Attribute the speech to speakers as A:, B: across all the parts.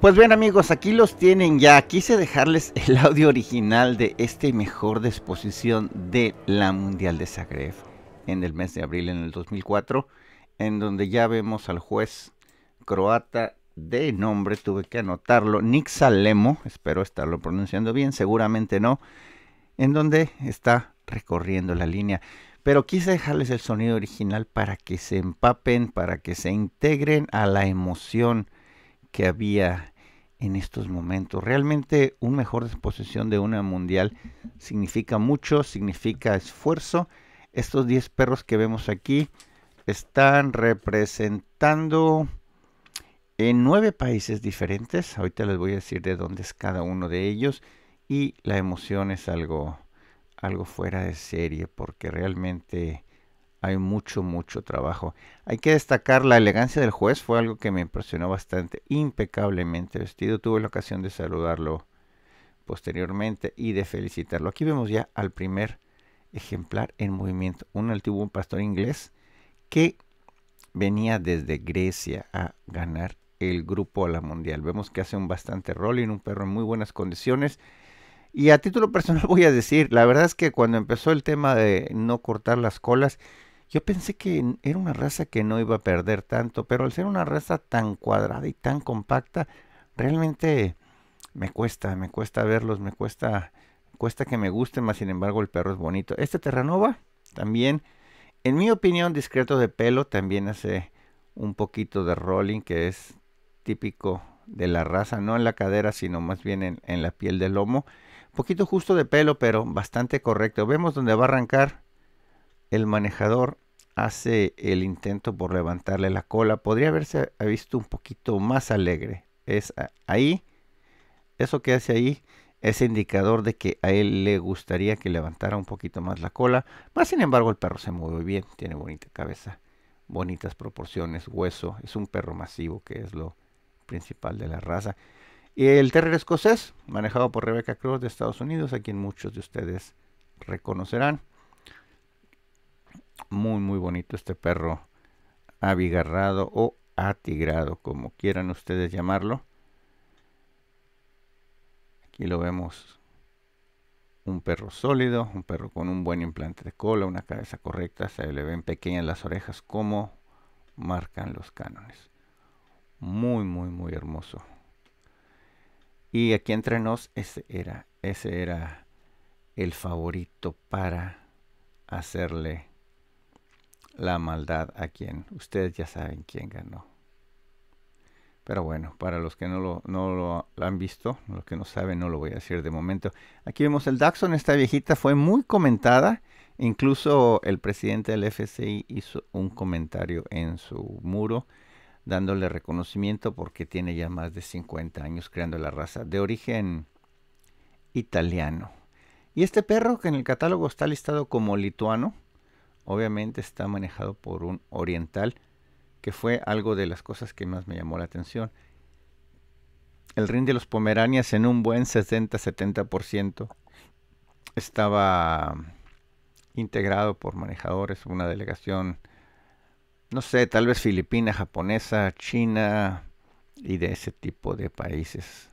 A: Pues bien amigos, aquí los tienen ya. Quise dejarles el audio original de este mejor exposición de la Mundial de Zagreb en el mes de abril en el 2004, en donde ya vemos al juez croata de nombre, tuve que anotarlo, Nick Salemo. espero estarlo pronunciando bien, seguramente no, en donde está recorriendo la línea. Pero quise dejarles el sonido original para que se empapen, para que se integren a la emoción que había en estos momentos. Realmente un mejor disposición de una mundial significa mucho, significa esfuerzo. Estos 10 perros que vemos aquí están representando en nueve países diferentes. Ahorita les voy a decir de dónde es cada uno de ellos. Y la emoción es algo, algo fuera de serie porque realmente hay mucho, mucho trabajo. Hay que destacar la elegancia del juez, fue algo que me impresionó bastante, impecablemente vestido. Tuve la ocasión de saludarlo posteriormente y de felicitarlo. Aquí vemos ya al primer ejemplar en movimiento, un altivo, pastor inglés que venía desde Grecia a ganar el grupo a la mundial. Vemos que hace un bastante y un perro en muy buenas condiciones. Y a título personal voy a decir, la verdad es que cuando empezó el tema de no cortar las colas, yo pensé que era una raza que no iba a perder tanto, pero al ser una raza tan cuadrada y tan compacta, realmente me cuesta, me cuesta verlos, me cuesta, cuesta que me gusten, más sin embargo el perro es bonito. Este Terranova también, en mi opinión, discreto de pelo, también hace un poquito de rolling que es típico de la raza, no en la cadera, sino más bien en, en la piel del lomo. Un poquito justo de pelo, pero bastante correcto. Vemos dónde va a arrancar el manejador hace el intento por levantarle la cola, podría haberse visto un poquito más alegre. Es ahí, eso que hace ahí es indicador de que a él le gustaría que levantara un poquito más la cola. Más sin embargo, el perro se mueve bien, tiene bonita cabeza, bonitas proporciones, hueso. Es un perro masivo que es lo principal de la raza. Y el terrier escocés, manejado por Rebecca Cruz de Estados Unidos, a quien muchos de ustedes reconocerán muy muy bonito este perro abigarrado o atigrado, como quieran ustedes llamarlo. Aquí lo vemos un perro sólido, un perro con un buen implante de cola, una cabeza correcta, se le ven pequeñas las orejas como marcan los cánones. Muy, muy, muy hermoso. Y aquí entre nos, ese era, ese era el favorito para hacerle la maldad a quien ustedes ya saben quién ganó. Pero bueno, para los que no lo, han visto, los que no saben, no lo voy a decir de momento. Aquí vemos el Daxon, esta viejita fue muy comentada. Incluso el presidente del FCI hizo un comentario en su muro dándole reconocimiento porque tiene ya más de 50 años creando la raza de origen italiano. Y este perro que en el catálogo está listado como lituano, obviamente está manejado por un oriental, que fue algo de las cosas que más me llamó la atención. El ring de los Pomeranias en un buen 60-70% estaba integrado por manejadores, una delegación, no sé, tal vez filipina, japonesa, china y de ese tipo de países.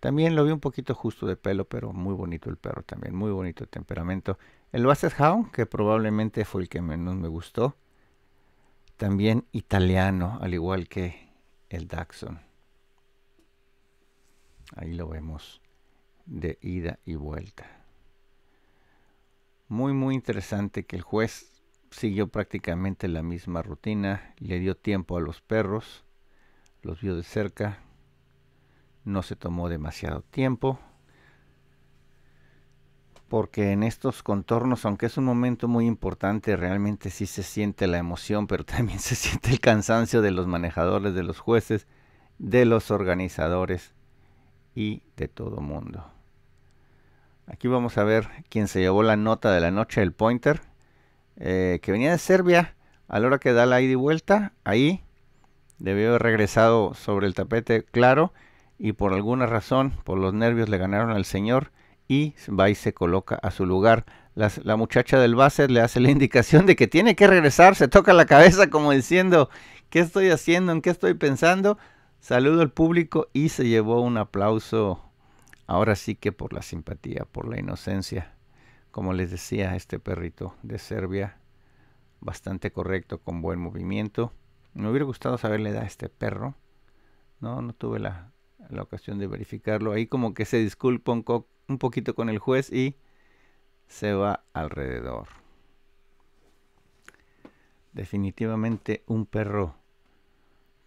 A: También lo vi un poquito justo de pelo, pero muy bonito el perro también, muy bonito el temperamento. El Basset Hound, que probablemente fue el que menos me gustó. También italiano, al igual que el Daxon. Ahí lo vemos de ida y vuelta. Muy, muy interesante que el juez siguió prácticamente la misma rutina, le dio tiempo a los perros, los vio de cerca, no se tomó demasiado tiempo porque en estos contornos, aunque es un momento muy importante, realmente sí se siente la emoción, pero también se siente el cansancio de los manejadores, de los jueces, de los organizadores y de todo mundo. Aquí vamos a ver quién se llevó la nota de la noche, el pointer, eh, que venía de Serbia, a la hora que da la ida y vuelta, ahí debió haber regresado sobre el tapete, claro, y por alguna razón, por los nervios, le ganaron al señor y va y se coloca a su lugar. la muchacha del base le hace la indicación de que tiene que regresar, se toca la cabeza como diciendo, ¿qué estoy haciendo? ¿En qué estoy pensando? Saludo al público y se llevó un aplauso, ahora sí que por la simpatía, por la inocencia, como les decía, este perrito de Serbia, bastante correcto, con buen movimiento. Me hubiera gustado saberle da este perro. No, no tuve la, la ocasión de verificarlo. Ahí como que se disculpa un, co un poquito con el juez y se va alrededor. Definitivamente un perro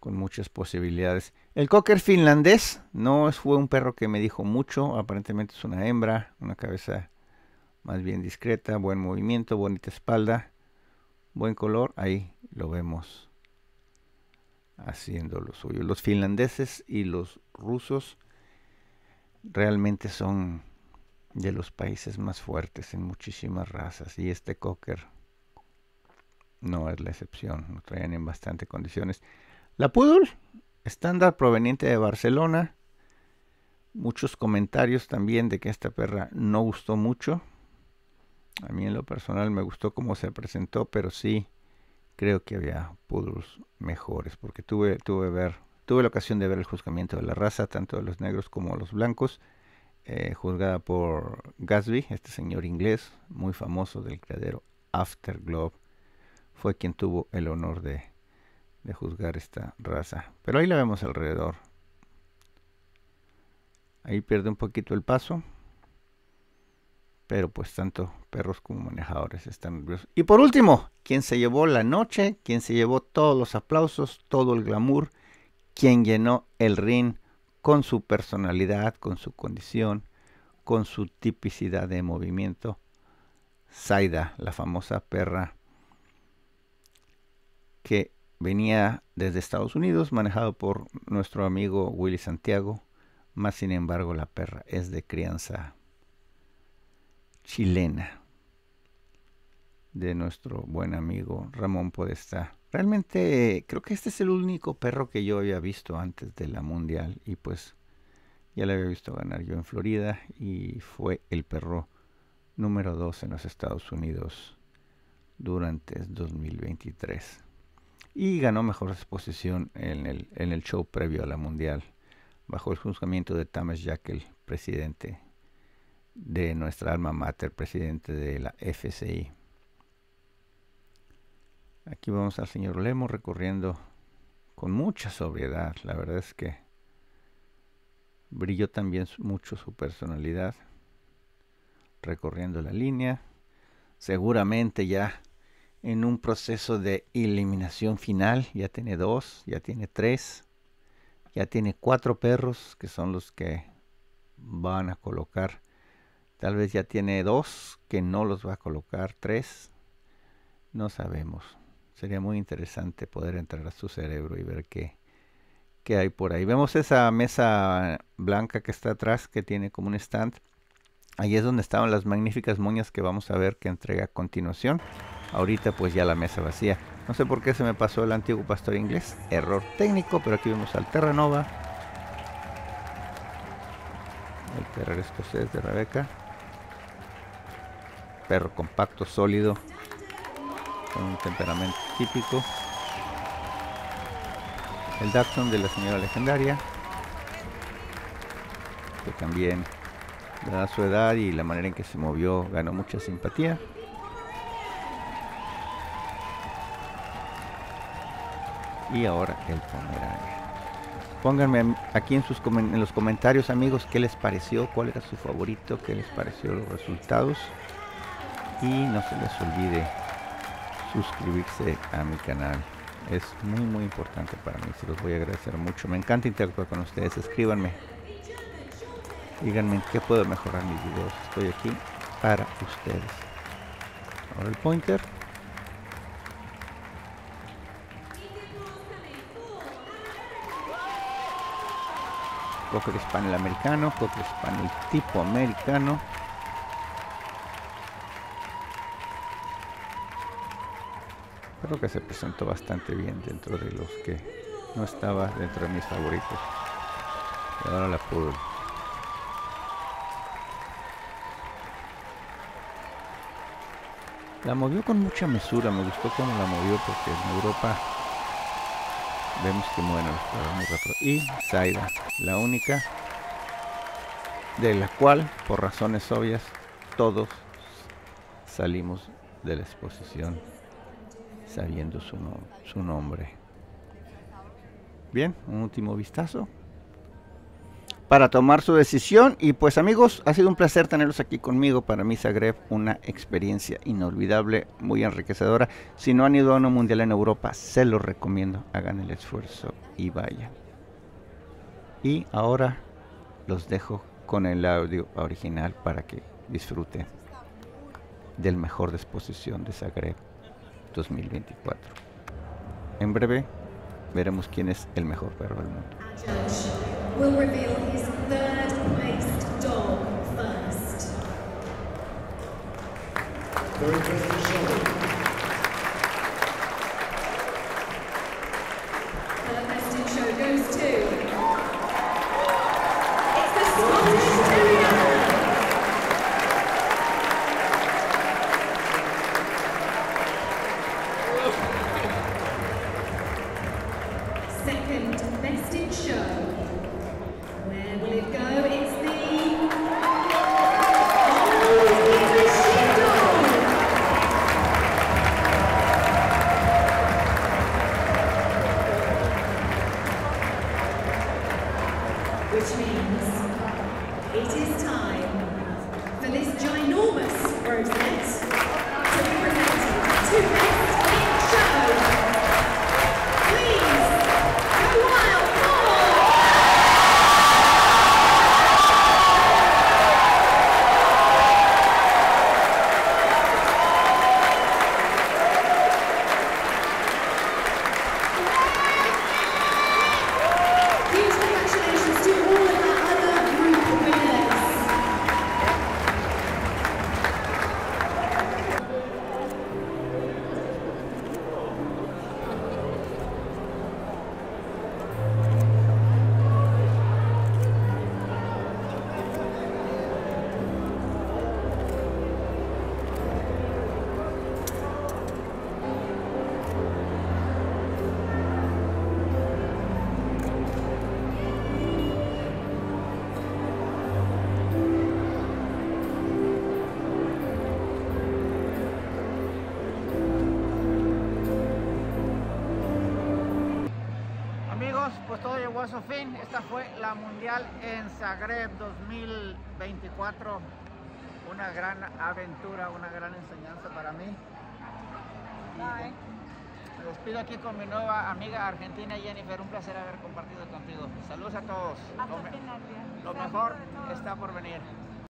A: con muchas posibilidades. El cocker finlandés no fue un perro que me dijo mucho. Aparentemente es una hembra, una cabeza más bien discreta, buen movimiento, bonita espalda, buen color. Ahí lo vemos haciendo lo suyo. Los finlandeses y los rusos realmente son de los países más fuertes en muchísimas razas y este cocker no es la excepción, lo traían en bastante condiciones. La Poodle, estándar proveniente de Barcelona, muchos comentarios también de que esta perra no gustó mucho. A mí en lo personal me gustó cómo se presentó, pero sí creo que había poodles mejores, porque tuve, tuve, ver, tuve la ocasión de ver el juzgamiento de la raza, tanto de los negros como de los blancos. Eh, juzgada por Gatsby, este señor inglés muy famoso del criadero Afterglow, fue quien tuvo el honor de, de juzgar esta raza. Pero ahí la vemos alrededor. Ahí pierde un poquito el paso. Pero pues tanto perros como manejadores están nerviosos. Y por último, quien se llevó la noche, quien se llevó todos los aplausos, todo el glamour, quien llenó el ring con su personalidad, con su condición, con su tipicidad de movimiento. Zaida, la famosa perra que venía desde Estados Unidos, manejado por nuestro amigo Willy Santiago, más sin embargo la perra es de crianza chilena de nuestro buen amigo Ramón Podestá. Realmente eh, creo que este es el único perro que yo había visto antes de la Mundial y pues ya le había visto ganar yo en Florida y fue el perro número 2 en los Estados Unidos durante 2023. Y ganó mejor exposición en el, en el show previo a la Mundial bajo el juzgamiento de Thomas Jackell, presidente de nuestra alma mater, presidente de la FCI. Aquí vamos al señor Lemo recorriendo con mucha sobriedad. La verdad es que brilló también mucho su personalidad recorriendo la línea. Seguramente ya en un proceso de eliminación final. Ya tiene dos, ya tiene tres, ya tiene cuatro perros que son los que van a colocar. Tal vez ya tiene dos que no los va a colocar, tres. No sabemos. Sería muy interesante poder entrar a su cerebro y ver qué, hay por ahí. Vemos esa mesa blanca que está atrás, que tiene como un stand. Ahí es donde estaban las magníficas moñas que vamos a ver que entrega a continuación. Ahorita pues ya la mesa vacía. No sé por qué se me pasó el antiguo pastor inglés. Error técnico, pero aquí vemos al Terranova. El Terror escocés de Rebeca. Perro compacto, sólido un temperamento típico. El Daxon de la señora legendaria, que también, dada su edad y la manera en que se movió, ganó mucha simpatía. Y ahora el Pomerania. Pónganme aquí en, sus en los comentarios, amigos, qué les pareció, cuál era su favorito, qué les pareció los resultados. Y no se les olvide suscribirse a mi canal. Es muy muy importante para mí, se los voy a agradecer mucho. Me encanta interactuar con ustedes, escríbanme. Díganme qué puedo mejorar mis videos. Estoy aquí para ustedes. Ahora el pointer. Cocker Spaniel americano, Cocker Spaniel tipo americano. Creo que se presentó bastante bien dentro de los que no estaba dentro de mis favoritos. Y ahora la pudo. La movió con mucha mesura, me gustó cómo la movió porque en Europa vemos que bueno, muy rápido. Y Zaira, la única de la cual, por razones obvias, todos salimos de la exposición sabiendo su, nombre. Bien, un último vistazo para tomar su decisión. Y pues amigos, ha sido un placer tenerlos aquí conmigo. Para mí Zagreb una experiencia inolvidable, muy enriquecedora. Si no han ido a uno mundial en Europa, se los recomiendo. Hagan el esfuerzo y vayan. Y ahora los dejo con el audio original para que disfruten del mejor disposición de Zagreb. 2024. En breve veremos quién es el mejor perro del mundo. a su fin. Esta fue la Mundial en Zagreb 2024. Una gran aventura, una gran enseñanza para mí. pido despido aquí con mi nueva amiga argentina Jennifer. Un placer haber compartido contigo. Saludos a todos. lo mejor está por venir.